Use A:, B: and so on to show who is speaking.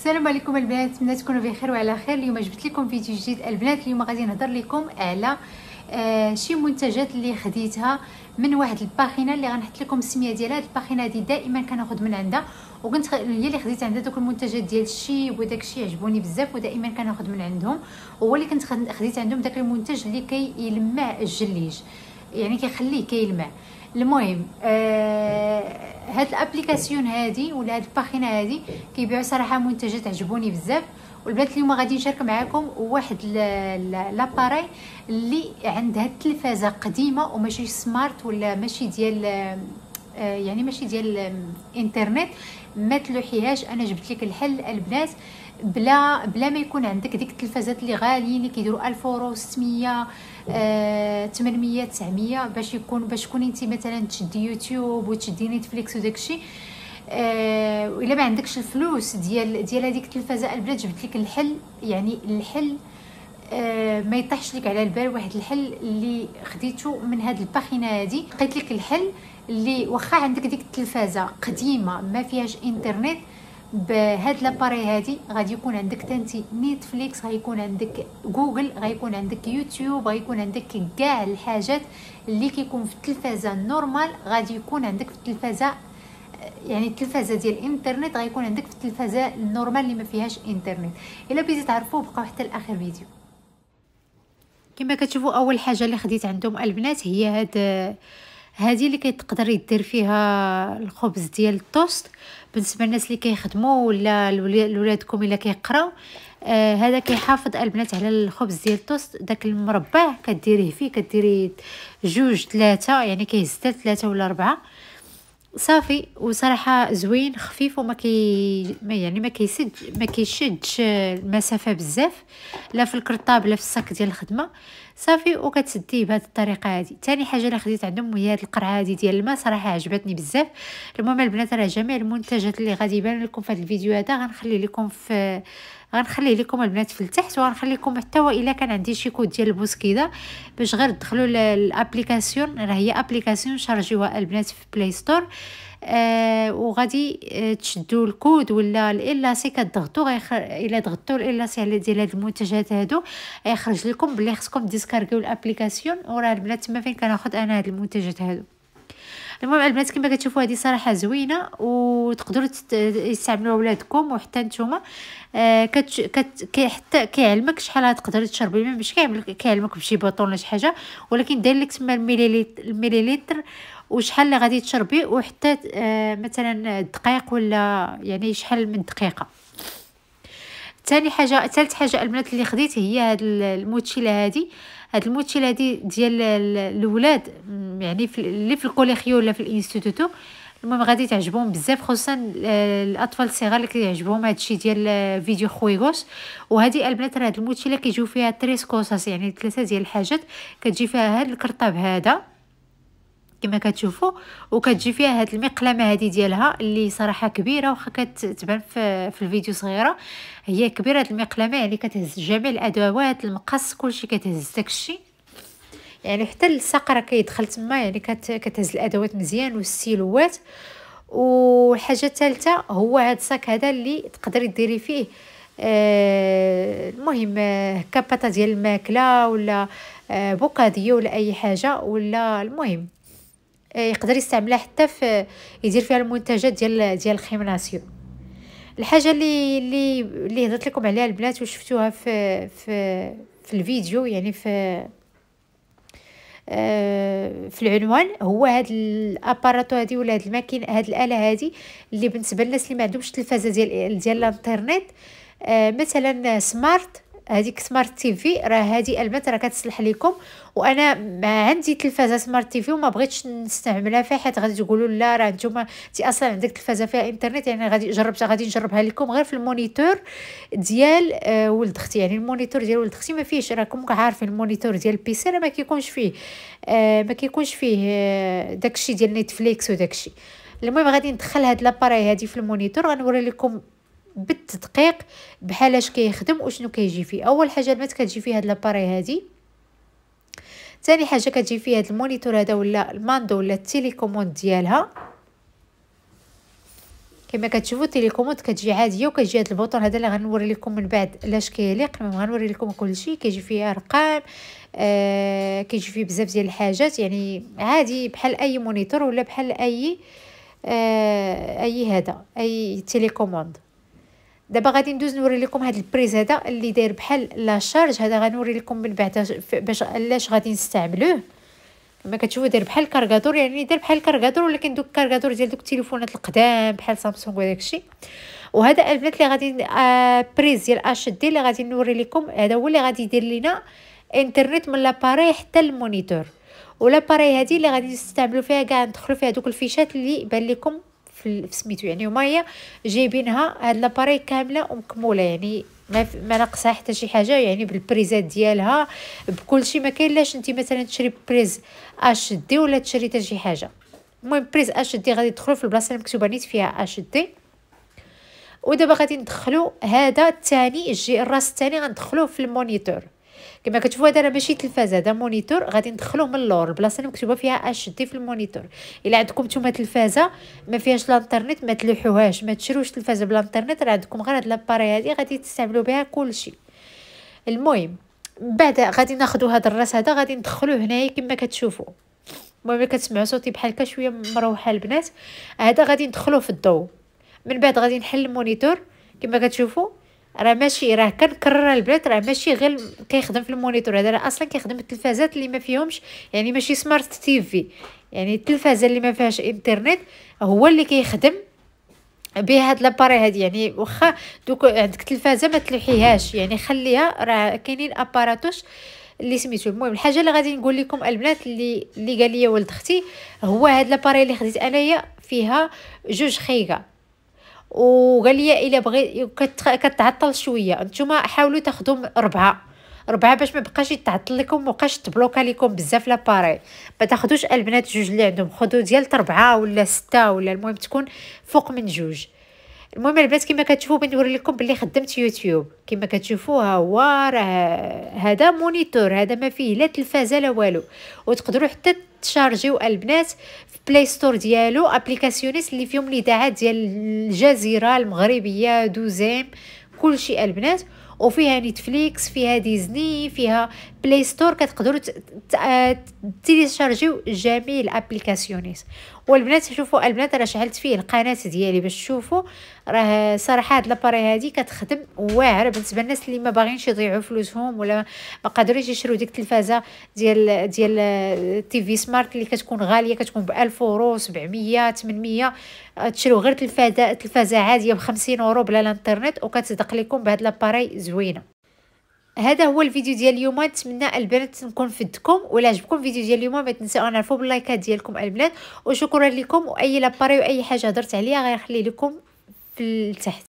A: السلام عليكم البنات نتمنى تكونوا بخير وعلى خير اليوم جبت لكم فيديو جديد البنات اليوم غادي نهضر لكم على آه شي منتجات اللي خديتها من واحد الباخينه اللي غنحط لكم السميه ديالها هاد الباخينه هادي دائما كناخذ من عندها وكنت خ... هي اللي خديت عندها دوك المنتجات ديال الشيب وداك الشيء عجبوني بزاف ودائما كناخذ من عندهم هو اللي كنت خديت عندهم داك المنتج اللي كيلمع كي الجليج يعني كيخليه كيلمع كي المهم آه هاد الابليكاسيون هادي ولا هاد الباخينه هادي كيبيعوا صراحه منتجات عجبوني بزاف والبنات اليوم غادي نشارك معكم واحد لاباري اللي عندها التلفازه قديمه وماشي سمارت ولا ماشي ديال آه، يعني ماشي ديال الانترنت ما تلوحيهاش انا جبت لك الحل البنات بلا بلا ما يكون عندك ديك التلفازات اللي غاليين اللي كيديروا 1000 اورو 600 800 900 باش يكون باش تكوني انت مثلا تشدي يوتيوب وتشدي نتفليكس وداكشي آه الا ما عندكش الفلوس ديال ديال هذيك التلفازه البلا جبت لك الحل يعني الحل آه، ما يطيحش لك على البال واحد الحل اللي خديته من هاد الباخنه هادي لقيت لك الحل اللي واخا عندك ديك التلفازه قديمه ما فيهاش انترنت بهاد لاباري هادي غادي يكون عندك تانتي نيتفليكس غيكون عندك جوجل غيكون عندك يوتيوب غيكون عندك كاع الحاجات اللي كيكون في التلفازه نورمال غادي يكون عندك في التلفازه يعني التلفازه ديال الانترنت غيكون عندك في التلفازه النورمال اللي ما فيهاش انترنت الا بغيتي تعرفوا بقاو حتى لاخر فيديو كما كتشوفوا اول حاجه اللي خديت عندهم البنات هي هاد هذه اللي كيتقدر يدير فيها الخبز ديال التوست بالنسبه للناس اللي كيخدموا ولا لولادكم الا كيقراو آه هذا كيحافظ البنات على الخبز ديال التوست داك المربع كديريه فيه كديري جوج ثلاثه يعني كيهز ثلاثه ولا اربعه صافي وصراحه زوين خفيف وما كي ما يعني ما كيسد ما كيشدش المسافه بزاف لا في الكرطاب لا في الصك ديال الخدمه صافي وكتسديه بهذه الطريقه هذه تاني حاجه اللي خديت عندهم هي هذه القرعه هذه ديال الماء صراحه عجبتني بزاف المهم البنات راه جميع المنتجات اللي غادي يبان لكم في هذا الفيديو هذا غنخلي لكم في غنخليه لكم البنات في التحت لكم حتى الا كان عندي شي كود ديال البوسكيده باش غير تدخلوا للابليكاسيون راه هي ابليكاسيون شارجيوها البنات في بلاي ستور آه وغادي آه، تشدوا الكود ولا الالاسي كتضغطوا الا ضغطتوا الالاسي على ديال هاد المنتجات هادو غيخرج لكم بلي خصكم ديسكارغيو الابليكاسيون وراه البنات تما فين كناخذ انا هاد المنتجات هادو المهم البنات كما كتشوفوا هذه صراحه زوينه وتقدروا تستعملوها ولادكم وحتى نتوما آه كت... كي حتى كيعلمك شحال تقدر تشربي المهم باش كيعمل كيعلمك بشي بطون ولا شي حاجه ولكن داير لك تما المليليتر وشحال اللي غادي تشربي وحتى آه مثلا دقيق ولا يعني شحال من دقيقه ثاني حاجه ثالث حاجه البنات اللي خديت هي هاد الموتشيله هذه هاد المشكل هادي ديال الاولاد يعني في اللي في الكوليخيو ولا في الانستيتوتو المهم غادي تعجبهم بزاف خصوصا آه، الاطفال الصغار اللي كيعجبهم هادشي ديال آه، فيديو خويغوس وهذه البنات راه هاد الموتشيله كيجيو فيها تريسكوساس يعني ثلاثه ديال الحاجات كتجي فيها هاد الكرطاب هذا كما كتشوفوا وكتجي فيها هاد المقلمه هذه ديالها اللي صراحه كبيره واخا كتبان في, في الفيديو صغيره هي كبيره المقلمه يعني كتهز جميع الادوات المقص كلشي كتهز داكشي يعني حتى الساق راه كيدخل تما يعني كتهز الادوات مزيان والسيلوات وحاجه ثالثه هو هاد الساك هذا اللي تقدري ديري فيه آه، المهم هكا ديال الماكله ولا آه، بوكاديو ولا اي حاجه ولا المهم آه، يقدر يستعملها حتى في يدير فيها المنتجات ديال ديال الخيمناسيون الحاجه اللي اللي اللي هضرت لكم عليها البنات وشفتوها في في في الفيديو يعني في آه، في العنوان هو هاد الاباراتو هادي ولا هاد الماكين هاد الاله هادي اللي بالنسبه للناس اللي ما عندهمش التلفازه ديال ديال الانترنت آه، مثلا سمارت هذيك سمارت تي في راه هذه البنات راه كتصلح لكم وانا ما عندي تلفازه سمارت تي في وما بغيتش نستعملها فيها حيت غادي تقولوا لا راه نتوما انت اصلا عندك تلفازه فيها انترنت يعني غادي جربتها غادي نجربها لكم غير في المونيتور ديال آه ولد اختي يعني المونيتور ديال ولد اختي ما فيهش راكم عارفين المونيتور ديال البيسي راه ما كيكونش فيه آه ما كيكونش فيه آه داكشي ديال نتفليكس وداكشي المهم غادي ندخل هاد لاباراي هادي في المونيتور غنوري لكم بالتدقيق بحال اش كيخدم وشنو كيجي فيه اول حاجه المات كتجي فيه هاد لاباري هادي ثاني حاجه كتجي فيه هاد المونيتور هذا ولا الماندو ولا التيليكوموند ديالها كما كتشوفوا التيليكوموند كتجي عاديه وكتجي هاد البوطون هذا اللي غنوري لكم من بعد علاش كيليق المهم غنوري لكم كلشي كيجي فيه ارقام آه كيجي فيه بزاف ديال الحاجات يعني عادي بحال اي مونيتور ولا بحال اي آه اي هذا اي تيليكوموند دابا غادي ندوز نوري لكم هذا البريز هذا اللي داير بحال لا شارج هذا غنوري لكم من بعد باش علاش غادي نستعملوه كما كتشوفوا داير بحال كارغادور يعني داير بحال كارغادور ولكن دوك كارغادور ديال دوك التليفونات القدام بحال سامسونج وداك الشيء وهذا البنات اللي غادي آه بريز ديال اش دي اللي غادي نوري لكم هذا هو اللي غادي يدير لينا انترنت من لاباري حتى المونيتور ولاباري هذه اللي غادي نستعملوا فيها كاع ندخلوا فيها دوك الفيشات اللي بان لكم في سميتو يعني هما هي جايبينها هاد لاباري كامله ومكموله يعني ما ما ناقصها حتى شي حاجه يعني بالبريزات ديالها بكل شيء ما كاين لاش انت مثلا تشري بريز اش دي ولا تشري حتى شي حاجه المهم بريز اش دي غادي تدخلوا في البلاصه اللي مكتوبه نيت فيها اش دي ودابا غادي ندخلو هذا الثاني الجي الراس الثاني غندخلوه في المونيتور كما كتشوفوا هذا راه ماشي تلفازه هذا مونيتور غادي ندخلوه من اللور البلاصه اللي مكتوبه فيها اش دي في المونيتور الا عندكم نتوما تلفازه ما فيهاش الانترنت ما تلوحوهاش ما تشروش تلفازه بلا راه عندكم غير هاد لاباري هادي غادي تستعملوا بها كلشي المهم من بعد غادي ناخذوا هذا الراس هذا غادي ندخلوه هنايا كما كتشوفوا المهم كتسمعوا صوتي بحال هكا شويه مروحه البنات هذا غادي ندخلوه في الضو من بعد غادي نحل المونيتور كما كتشوفوا راه ماشي راه كنكرر البنات راه ماشي غير كيخدم في المونيتور هذا راه اصلا كيخدم التلفازات اللي ما فيهمش يعني ماشي سمارت تيفي يعني التلفازه اللي ما فيهاش انترنت هو اللي كيخدم بهاد لاباري هاد يعني واخا دوك عندك تلفازه ما تلوحيهاش يعني خليها راه كاينين اباراتوش اللي سميتو المهم الحاجه اللي غادي نقول لكم البنات اللي اللي قال لي ولد اختي هو هاد لاباري اللي خديت انايا فيها جوج خيغه وقال لي الا بغيت كتعطل شويه نتوما حاولوا تاخذوا ربعه ربعه باش ما بقاش يتعطل لكم وبقاش تبلوكا لكم بزاف لاباري ما تاخذوش البنات جوج اللي عندهم خذوا ديال ربعه ولا سته ولا المهم تكون فوق من جوج المهم البنات كما كتشوفوا نوري لكم بلي خدمت يوتيوب كما كتشوفوا ها هو راه هذا مونيتور هذا ما فيه لا تلفازه لا والو وتقدروا حتى تشارجيو البنات في بلاي ستور ديالو ابليكاسيونيس اللي فيهم الاذاعات ديال الجزيره المغربيه دوزيم كلشي البنات وفيها نتفليكس فيها ديزني فيها بلاي ستور كتقدروا تيليشارجيو جميع الابليكاسيونيس والبنات شوفوا البنات راه شعلت فيه القناه ديالي باش تشوفوا راه صراحه هاد لاباري هادي كتخدم واعر بالنسبه للناس اللي ما باغينش يضيعوا فلوسهم ولا ما قادروش يشرو ديك التلفازه ديال ديال تي في سمارت اللي كتكون غاليه كتكون ب 1000 اورو 700 800 تشرو غير تلفازه تلفازه عاديه ب 50 اورو بلا الانترنت وكتصدق لكم بهاد لاباري زوينه هذا هو الفيديو ديال اليوم نتمنى البنات نكون فدتكم ولا عجبكم الفيديو ديال اليوم ما تنساو نعرفوا باللايكات ديالكم البنات وشكرا لكم واي لاباري واي حاجه هضرت عليها خلي لكم في التحت